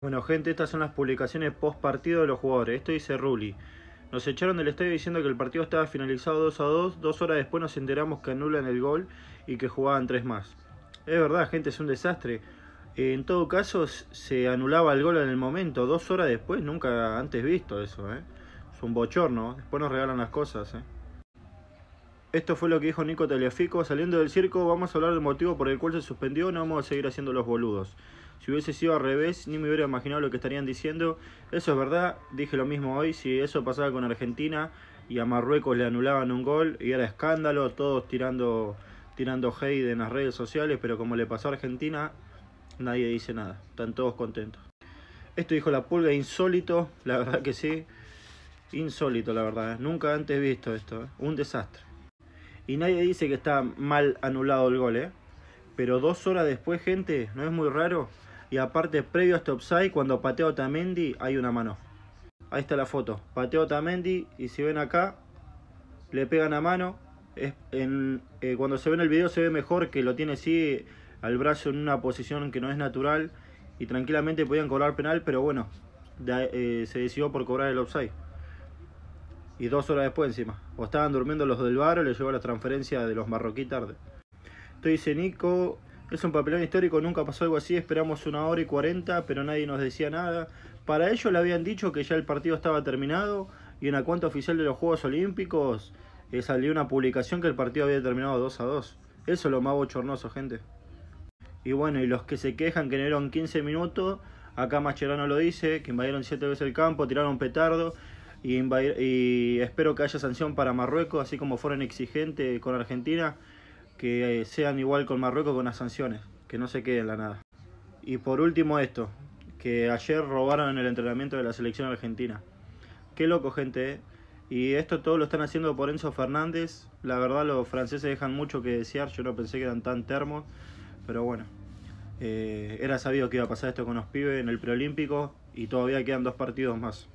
Bueno gente, estas son las publicaciones post partido de los jugadores. Esto dice Rulli. Nos echaron del estadio diciendo que el partido estaba finalizado 2 a 2. Dos horas después nos enteramos que anulan el gol y que jugaban tres más. Es verdad, gente, es un desastre. En todo caso, se anulaba el gol en el momento. Dos horas después, nunca antes visto eso. ¿eh? Es un bochorno. Después nos regalan las cosas. ¿eh? Esto fue lo que dijo Nico Telefico. Saliendo del circo, vamos a hablar del motivo por el cual se suspendió. No vamos a seguir haciendo los boludos. Si hubiese sido al revés, ni me hubiera imaginado lo que estarían diciendo. Eso es verdad. Dije lo mismo hoy. Si eso pasaba con Argentina y a Marruecos le anulaban un gol y era escándalo, todos tirando, tirando hate en las redes sociales. Pero como le pasó a Argentina, nadie dice nada. Están todos contentos. Esto dijo la pulga insólito. La verdad que sí. Insólito, la verdad. ¿eh? Nunca antes visto esto. ¿eh? Un desastre. Y nadie dice que está mal anulado el gol, ¿eh? Pero dos horas después, gente, ¿no es muy raro? Y aparte, previo a este upside, cuando patea Tamendi hay una mano. Ahí está la foto. Pateó Tamendi y si ven acá, le pegan a mano. Es eh, cuando se ve en el video se ve mejor que lo tiene así al brazo en una posición que no es natural. Y tranquilamente podían cobrar penal, pero bueno, eh, se decidió por cobrar el offside y dos horas después encima. O estaban durmiendo los del bar o les llegó la transferencia de los marroquí tarde. Estoy dice Nico, es un papelón histórico, nunca pasó algo así, esperamos una hora y cuarenta, pero nadie nos decía nada. Para ello le habían dicho que ya el partido estaba terminado y en la cuenta oficial de los Juegos Olímpicos eh, salió una publicación que el partido había terminado 2 a 2. Eso es lo más bochornoso, gente. Y bueno, y los que se quejan que dieron 15 minutos, acá Mascherano lo dice, que invadieron siete veces el campo, tiraron petardo y, espero que haya sanción para Marruecos, así como fueron exigentes con Argentina, que eh, sean igual con Marruecos con las sanciones, que no se queden la nada. Y por último esto, que ayer robaron en el entrenamiento de la selección argentina. Qué loco, gente. ¿eh? Y esto todo lo están haciendo por Enzo Fernández. La verdad, los franceses dejan mucho que desear. Yo no pensé que eran tan termo. Pero bueno, eh, era sabido que iba a pasar esto con los pibes en el preolímpico. Y todavía quedan dos partidos más.